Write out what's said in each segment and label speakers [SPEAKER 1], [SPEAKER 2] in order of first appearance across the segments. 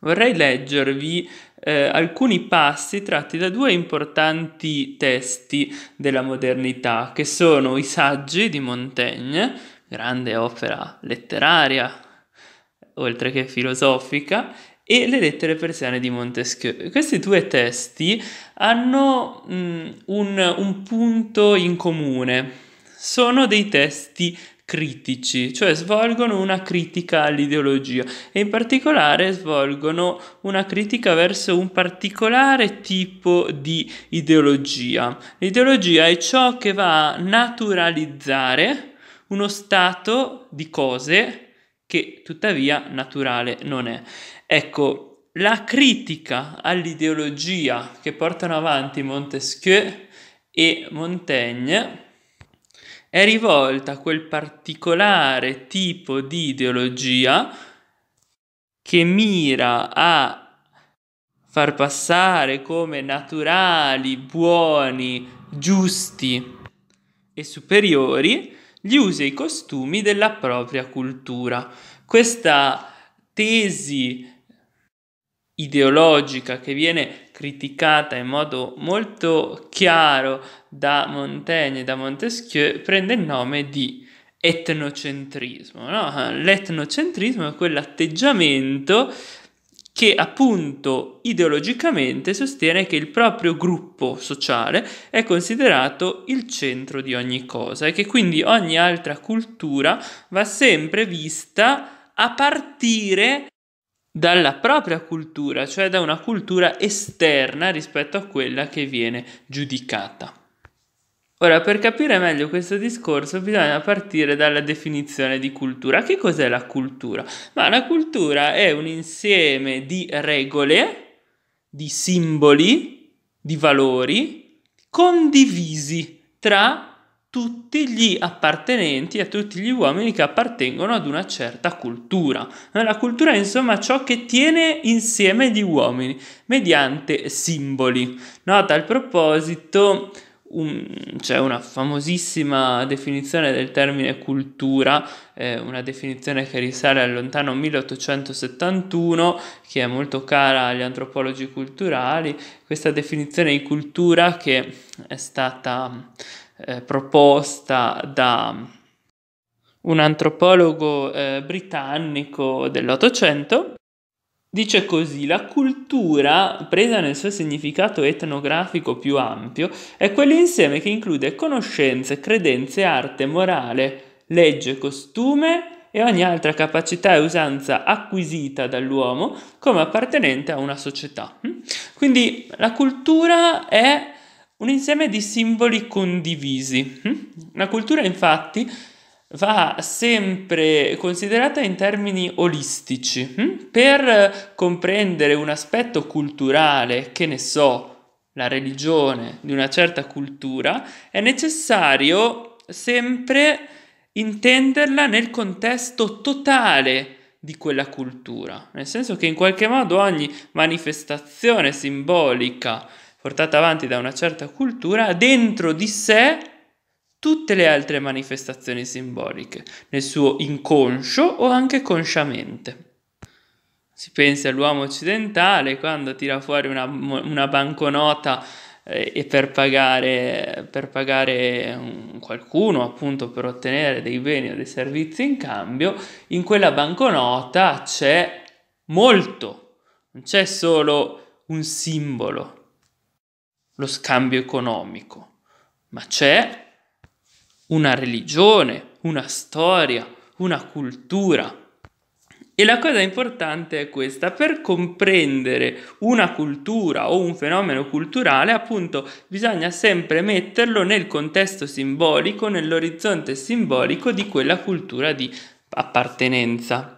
[SPEAKER 1] vorrei leggervi eh, alcuni passi tratti da due importanti testi della modernità, che sono i saggi di Montaigne, grande opera letteraria, oltre che filosofica, e le lettere persiane di Montesquieu. Questi due testi hanno mh, mm, un, un punto in comune. Sono dei testi critici, cioè svolgono una critica all'ideologia e in particolare svolgono una critica verso un particolare tipo di ideologia. L'ideologia è ciò che va a naturalizzare uno stato di cose che tuttavia naturale non è. Ecco, la critica all'ideologia che portano avanti Montesquieu e Montaigne è rivolta a quel particolare tipo di ideologia che mira a far passare come naturali, buoni, giusti e superiori gli usi e i costumi della propria cultura. Questa tesi ideologica che viene criticata in modo molto chiaro da Montaigne e da Montesquieu prende il nome di etnocentrismo. No? L'etnocentrismo è quell'atteggiamento che appunto ideologicamente sostiene che il proprio gruppo sociale è considerato il centro di ogni cosa e che quindi ogni altra cultura va sempre vista a partire dalla propria cultura, cioè da una cultura esterna rispetto a quella che viene giudicata. Ora, per capire meglio questo discorso bisogna partire dalla definizione di cultura. Che cos'è la cultura? Ma la cultura è un insieme di regole, di simboli, di valori condivisi tra tutti gli appartenenti, a tutti gli uomini che appartengono ad una certa cultura. La cultura è insomma ciò che tiene insieme gli uomini mediante simboli. No, a tal proposito un, c'è una famosissima definizione del termine cultura, eh, una definizione che risale al lontano 1871, che è molto cara agli antropologi culturali. Questa definizione di cultura che è stata eh, proposta da un antropologo eh, britannico dell'Ottocento. Dice così, la cultura, presa nel suo significato etnografico più ampio, è quell'insieme che include conoscenze, credenze, arte, morale, legge, costume e ogni altra capacità e usanza acquisita dall'uomo come appartenente a una società. Quindi la cultura è un insieme di simboli condivisi. Hm? La cultura infatti va sempre considerata in termini olistici. Hm? Per comprendere un aspetto culturale, che ne so, la religione di una certa cultura, è necessario sempre intenderla nel contesto totale di quella cultura, nel senso che in qualche modo ogni manifestazione simbolica portata avanti da una certa cultura, ha dentro di sé tutte le altre manifestazioni simboliche, nel suo inconscio o anche consciamente. Si pensa all'uomo occidentale quando tira fuori una, una banconota eh, e per pagare, per pagare, qualcuno, appunto per ottenere dei beni o dei servizi in cambio, in quella banconota c'è molto, non c'è solo un simbolo, lo scambio economico, ma c'è una religione, una storia, una cultura. E la cosa importante è questa, per comprendere una cultura o un fenomeno culturale, appunto, bisogna sempre metterlo nel contesto simbolico, nell'orizzonte simbolico di quella cultura di appartenenza.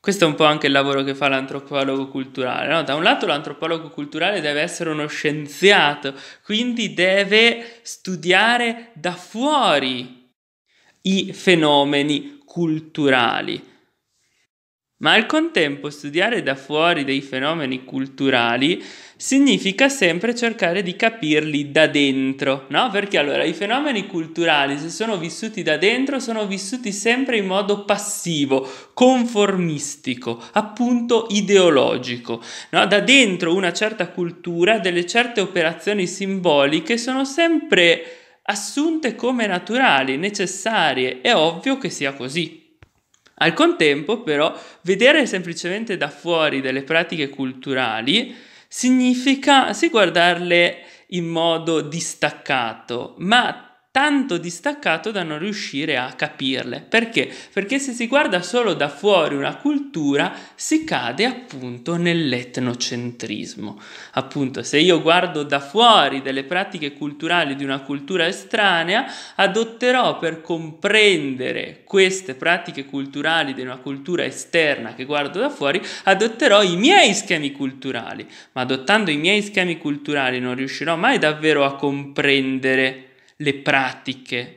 [SPEAKER 1] Questo è un po' anche il lavoro che fa l'antropologo culturale. No? Da un lato l'antropologo culturale deve essere uno scienziato, quindi deve studiare da fuori i fenomeni culturali. Ma al contempo studiare da fuori dei fenomeni culturali significa sempre cercare di capirli da dentro, no? Perché allora i fenomeni culturali, se sono vissuti da dentro, sono vissuti sempre in modo passivo, conformistico, appunto ideologico, no? Da dentro una certa cultura, delle certe operazioni simboliche sono sempre assunte come naturali, necessarie, è ovvio che sia così. Al contempo, però, vedere semplicemente da fuori delle pratiche culturali significa sì guardarle in modo distaccato, ma tanto distaccato da non riuscire a capirle. Perché? Perché se si guarda solo da fuori una cultura si cade appunto nell'etnocentrismo. Appunto, se io guardo da fuori delle pratiche culturali di una cultura estranea, adotterò per comprendere queste pratiche culturali di una cultura esterna che guardo da fuori, adotterò i miei schemi culturali, ma adottando i miei schemi culturali non riuscirò mai davvero a comprendere le pratiche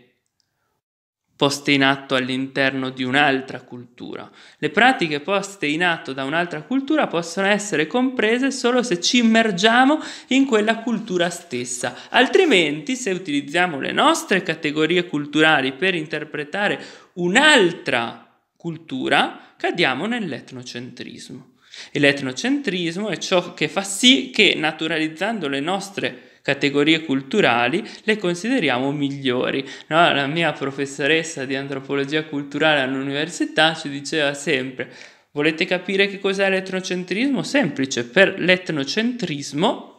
[SPEAKER 1] poste in atto all'interno di un'altra cultura. Le pratiche poste in atto da un'altra cultura possono essere comprese solo se ci immergiamo in quella cultura stessa, altrimenti se utilizziamo le nostre categorie culturali per interpretare un'altra cultura, cadiamo nell'etnocentrismo. E l'etnocentrismo è ciò che fa sì che naturalizzando le nostre categorie culturali le consideriamo migliori. No? La mia professoressa di antropologia culturale all'università ci diceva sempre volete capire che cos'è l'etnocentrismo? Semplice, per l'etnocentrismo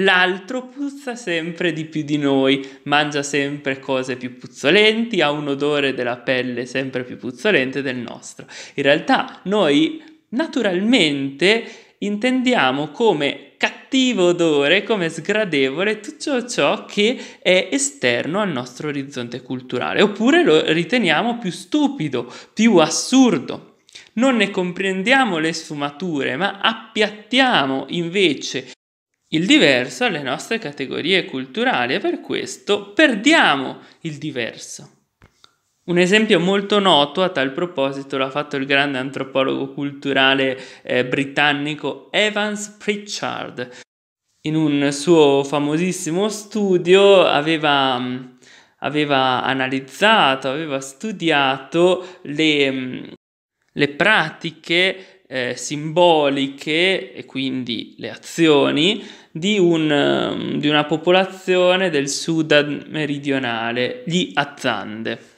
[SPEAKER 1] L'altro puzza sempre di più di noi, mangia sempre cose più puzzolenti, ha un odore della pelle sempre più puzzolente del nostro. In realtà noi naturalmente intendiamo come cattivo odore, come sgradevole tutto ciò che è esterno al nostro orizzonte culturale, oppure lo riteniamo più stupido, più assurdo. Non ne comprendiamo le sfumature, ma appiattiamo invece il diverso alle nostre categorie culturali e per questo perdiamo il diverso. Un esempio molto noto a tal proposito l'ha fatto il grande antropologo culturale eh, britannico Evans Pritchard. In un suo famosissimo studio aveva, mm, aveva analizzato, aveva studiato le, mm, le pratiche eh, simboliche e quindi le azioni di, un, mm, di una popolazione del Sudan meridionale, gli Azzande.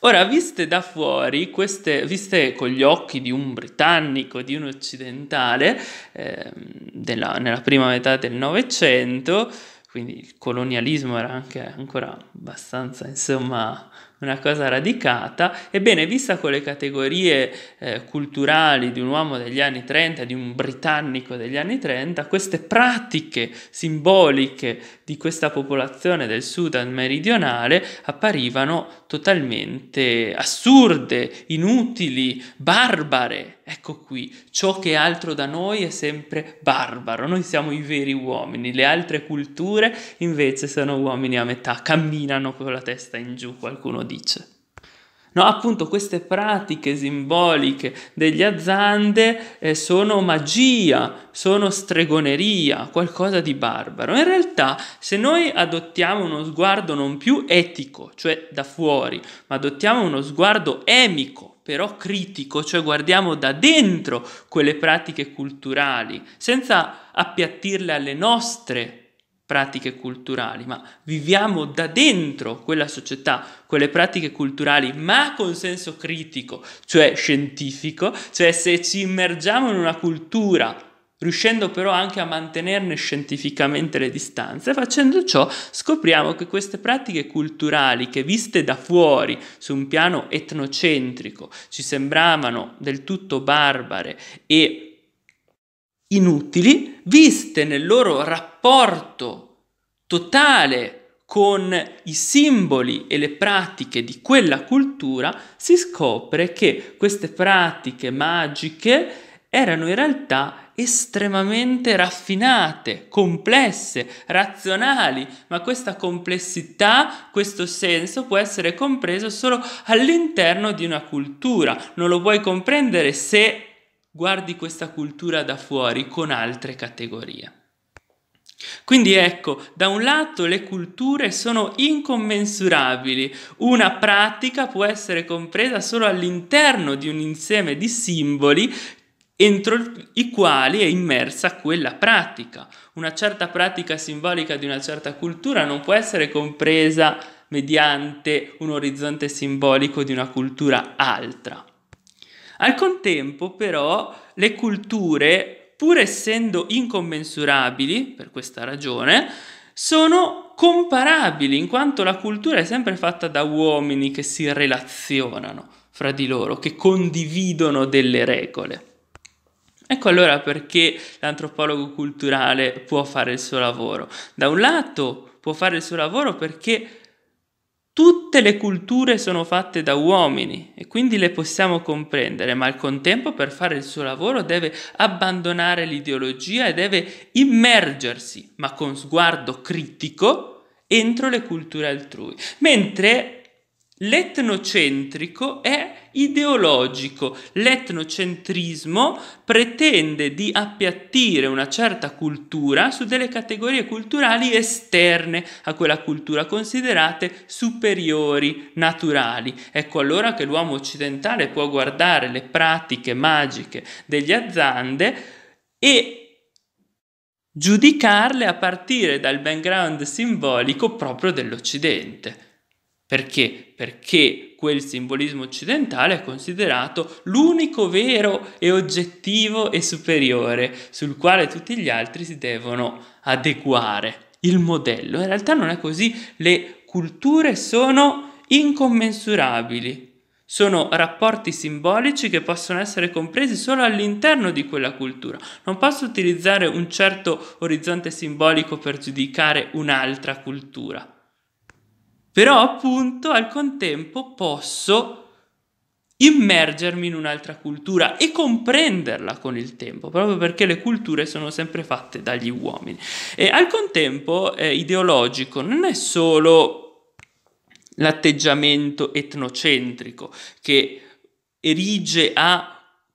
[SPEAKER 1] Ora, viste da fuori, queste, viste con gli occhi di un britannico, di un occidentale, eh, della, nella prima metà del Novecento, quindi il colonialismo era anche ancora abbastanza, insomma, una cosa radicata, ebbene vista con le categorie eh, culturali di un uomo degli anni 30, di un britannico degli anni 30, queste pratiche simboliche di questa popolazione del Sudan meridionale apparivano totalmente assurde, inutili, barbare ecco qui, ciò che è altro da noi è sempre barbaro, noi siamo i veri uomini, le altre culture invece sono uomini a metà, camminano con la testa in giù, qualcuno dice. No, appunto queste pratiche simboliche degli azzande eh, sono magia, sono stregoneria, qualcosa di barbaro. In realtà, se noi adottiamo uno sguardo non più etico, cioè da fuori, ma adottiamo uno sguardo emico, però critico, cioè guardiamo da dentro quelle pratiche culturali, senza appiattirle alle nostre pratiche culturali, ma viviamo da dentro quella società, quelle pratiche culturali, ma con senso critico, cioè scientifico, cioè se ci immergiamo in una cultura riuscendo però anche a mantenerne scientificamente le distanze. Facendo ciò scopriamo che queste pratiche culturali che viste da fuori su un piano etnocentrico ci sembravano del tutto barbare e inutili, viste nel loro rapporto totale con i simboli e le pratiche di quella cultura, si scopre che queste pratiche magiche erano in realtà estremamente raffinate, complesse, razionali, ma questa complessità, questo senso può essere compreso solo all'interno di una cultura, non lo puoi comprendere se guardi questa cultura da fuori con altre categorie. Quindi ecco, da un lato le culture sono incommensurabili, una pratica può essere compresa solo all'interno di un insieme di simboli entro i quali è immersa quella pratica. Una certa pratica simbolica di una certa cultura non può essere compresa mediante un orizzonte simbolico di una cultura altra. Al contempo, però, le culture, pur essendo incommensurabili, per questa ragione, sono comparabili, in quanto la cultura è sempre fatta da uomini che si relazionano fra di loro, che condividono delle regole. Ecco allora perché l'antropologo culturale può fare il suo lavoro. Da un lato può fare il suo lavoro perché tutte le culture sono fatte da uomini e quindi le possiamo comprendere, ma al contempo per fare il suo lavoro deve abbandonare l'ideologia e deve immergersi, ma con sguardo critico, entro le culture altrui. Mentre L'etnocentrico è ideologico. L'etnocentrismo pretende di appiattire una certa cultura su delle categorie culturali esterne a quella cultura, considerate superiori, naturali. Ecco allora che l'uomo occidentale può guardare le pratiche magiche degli azzande e giudicarle a partire dal background simbolico proprio dell'Occidente. Perché? Perché quel simbolismo occidentale è considerato l'unico vero e oggettivo e superiore sul quale tutti gli altri si devono adeguare. Il modello. In realtà non è così, le culture sono incommensurabili. Sono rapporti simbolici che possono essere compresi solo all'interno di quella cultura. Non posso utilizzare un certo orizzonte simbolico per giudicare un'altra cultura però appunto al contempo posso immergermi in un'altra cultura e comprenderla con il tempo, proprio perché le culture sono sempre fatte dagli uomini. E al contempo eh, ideologico non è solo l'atteggiamento etnocentrico che erige a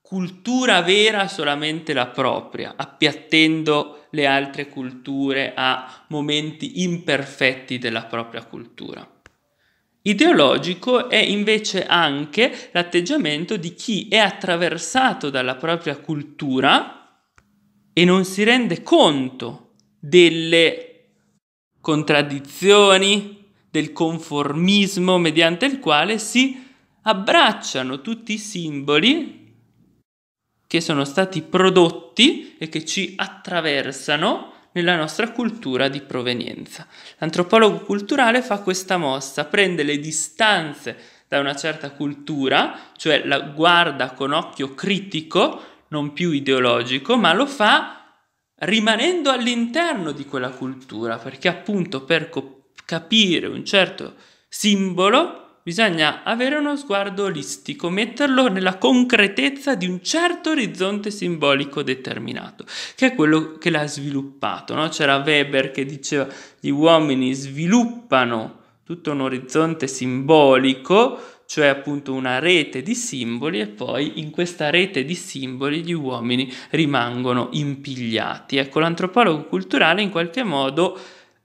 [SPEAKER 1] cultura vera solamente la propria, appiattendo le altre culture a momenti imperfetti della propria cultura. Ideologico è invece anche l'atteggiamento di chi è attraversato dalla propria cultura e non si rende conto delle contraddizioni, del conformismo mediante il quale si abbracciano tutti i simboli che sono stati prodotti e che ci attraversano nella nostra cultura di provenienza. L'antropologo culturale fa questa mossa, prende le distanze da una certa cultura, cioè la guarda con occhio critico, non più ideologico, ma lo fa rimanendo all'interno di quella cultura, perché appunto per capire un certo simbolo bisogna avere uno sguardo olistico, metterlo nella concretezza di un certo orizzonte simbolico determinato, che è quello che l'ha sviluppato. No? C'era Weber che diceva gli uomini sviluppano tutto un orizzonte simbolico, cioè appunto una rete di simboli e poi in questa rete di simboli gli uomini rimangono impigliati. Ecco, l'antropologo culturale in qualche modo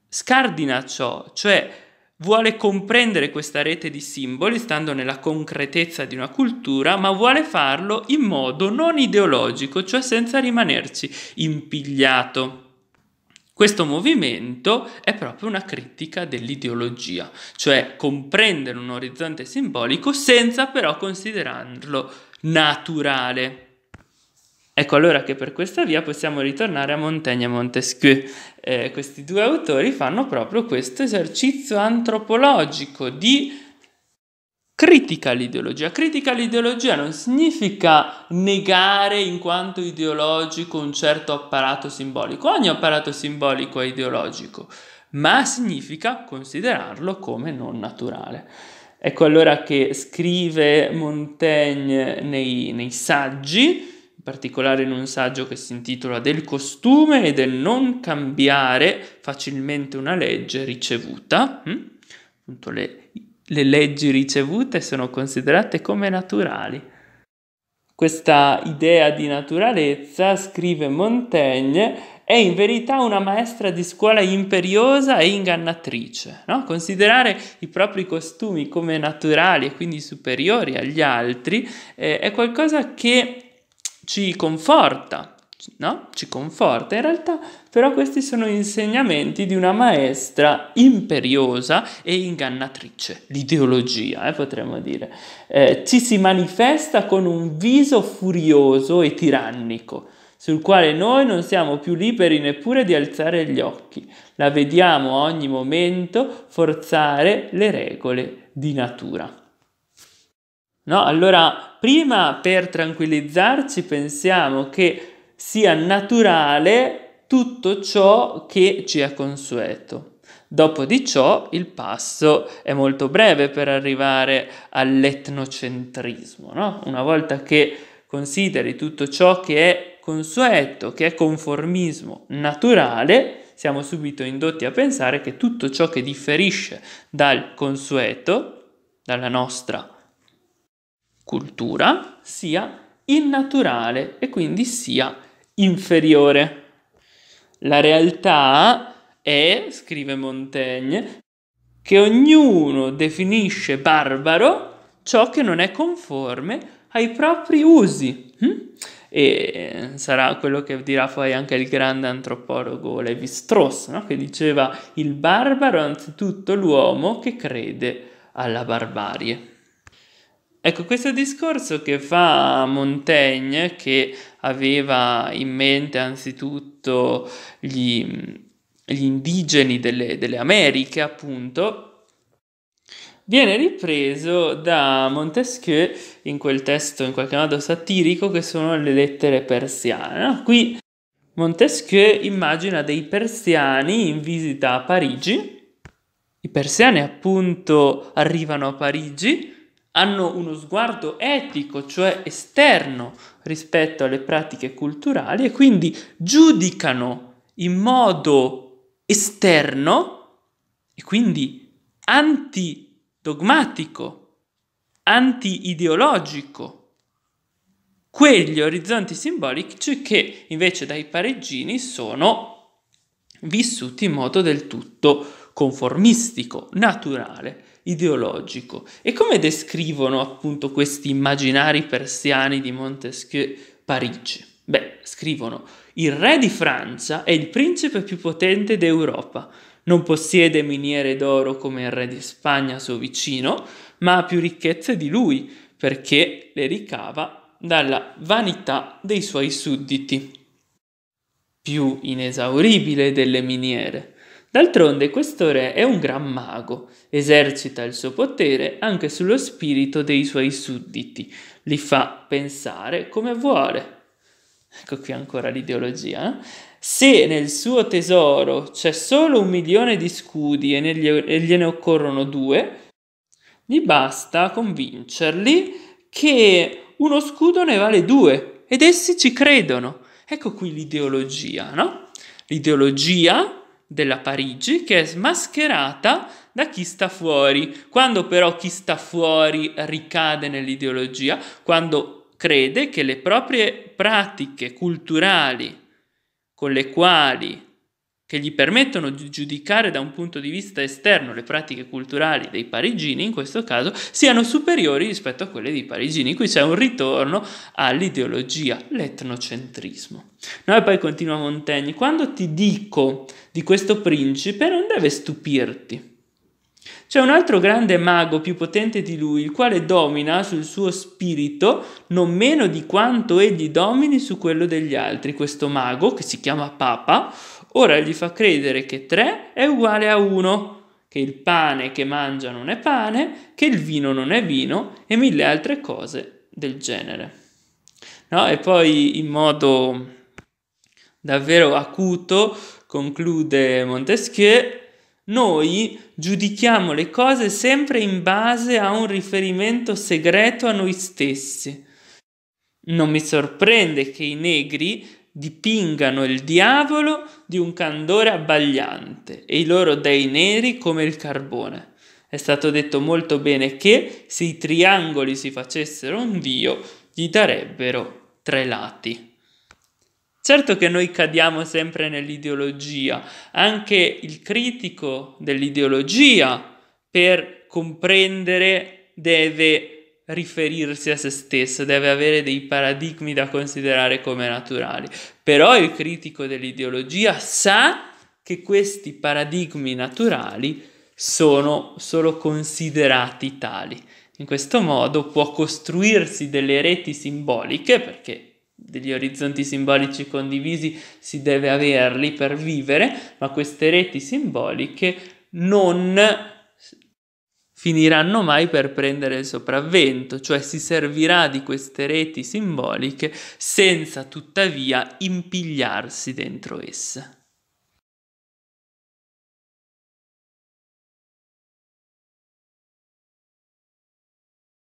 [SPEAKER 1] scardina ciò, cioè vuole comprendere questa rete di simboli, stando nella concretezza di una cultura, ma vuole farlo in modo non ideologico, cioè senza rimanerci impigliato. Questo movimento è proprio una critica dell'ideologia, cioè comprendere un orizzonte simbolico senza però considerarlo naturale. Ecco allora che per questa via possiamo ritornare a Montaigne e Montesquieu. Eh, questi due autori fanno proprio questo esercizio antropologico di critica all'ideologia. Critica all'ideologia non significa negare in quanto ideologico un certo apparato simbolico, ogni apparato simbolico è ideologico, ma significa considerarlo come non naturale. Ecco allora che scrive Montaigne nei, nei saggi particolare in un saggio che si intitola Del costume e del non cambiare facilmente una legge ricevuta. Hm? Appunto, le, le leggi ricevute sono considerate come naturali. Questa idea di naturalezza, scrive Montaigne, è in verità una maestra di scuola imperiosa e ingannatrice. No? Considerare i propri costumi come naturali e quindi superiori agli altri eh, è qualcosa che ci conforta, no? Ci conforta. In realtà però questi sono insegnamenti di una maestra imperiosa e ingannatrice, l'ideologia, eh, potremmo dire. Eh, ci si manifesta con un viso furioso e tirannico sul quale noi non siamo più liberi neppure di alzare gli occhi. La vediamo a ogni momento forzare le regole di natura. No? Allora, prima per tranquillizzarci pensiamo che sia naturale tutto ciò che ci è consueto. Dopo di ciò il passo è molto breve per arrivare all'etnocentrismo. No? Una volta che consideri tutto ciò che è consueto, che è conformismo naturale, siamo subito indotti a pensare che tutto ciò che differisce dal consueto, dalla nostra cultura sia innaturale e quindi sia inferiore. La realtà è, scrive Montaigne, che ognuno definisce barbaro ciò che non è conforme ai propri usi. Hm? E eh, sarà quello che dirà poi anche il grande antropologo Levi Strauss, no? che diceva il barbaro è anzitutto l'uomo che crede alla barbarie. Ecco, questo discorso che fa Montaigne, che aveva in mente anzitutto gli, gli indigeni delle, delle Americhe, appunto, viene ripreso da Montesquieu in quel testo in qualche modo satirico che sono le lettere persiane. Qui Montesquieu immagina dei persiani in visita a Parigi. I persiani appunto arrivano a Parigi hanno uno sguardo etico, cioè esterno rispetto alle pratiche culturali e quindi giudicano in modo esterno e quindi antidogmatico, anti-ideologico quegli orizzonti simbolici cioè che invece dai pareggini sono vissuti in modo del tutto conformistico, naturale ideologico. E come descrivono appunto questi immaginari persiani di Montesquieu Parigi? Beh, scrivono, il re di Francia è il principe più potente d'Europa. Non possiede miniere d'oro come il re di Spagna suo vicino, ma ha più ricchezze di lui, perché le ricava dalla vanità dei suoi sudditi, più inesauribile delle miniere. D'altronde questo re è un gran mago, esercita il suo potere anche sullo spirito dei suoi sudditi, li fa pensare come vuole. Ecco qui ancora l'ideologia. Eh. Se nel suo tesoro c'è solo un milione di scudi e, negli, e gliene occorrono due, gli basta convincerli che uno scudo ne vale due ed essi ci credono. Ecco qui l'ideologia, no? L'ideologia della Parigi che è smascherata da chi sta fuori. Quando però chi sta fuori ricade nell'ideologia, quando crede che le proprie pratiche culturali con le quali che gli permettono di giudicare da un punto di vista esterno le pratiche culturali dei parigini, in questo caso, siano superiori rispetto a quelle dei parigini. Qui c'è un ritorno all'ideologia, l'etnocentrismo. Noi poi continua Montaigne, quando ti dico di questo principe non deve stupirti. C'è un altro grande mago più potente di lui, il quale domina sul suo spirito non meno di quanto egli domini su quello degli altri. Questo mago, che si chiama Papa, Ora gli fa credere che 3 è uguale a 1, che il pane che mangia non è pane, che il vino non è vino e mille altre cose del genere. No? E poi in modo davvero acuto conclude Montesquieu, noi giudichiamo le cose sempre in base a un riferimento segreto a noi stessi. Non mi sorprende che i negri dipingano il diavolo di un candore abbagliante e i loro dei neri come il carbone. È stato detto molto bene che se i triangoli si facessero un dio, gli darebbero tre lati. Certo che noi cadiamo sempre nell'ideologia, anche il critico dell'ideologia per comprendere deve riferirsi a se stesso, deve avere dei paradigmi da considerare come naturali. Però il critico dell'ideologia sa che questi paradigmi naturali sono solo considerati tali. In questo modo può costruirsi delle reti simboliche, perché degli orizzonti simbolici condivisi si deve averli per vivere, ma queste reti simboliche non finiranno mai per prendere il sopravvento, cioè si servirà di queste reti simboliche senza tuttavia impigliarsi dentro esse.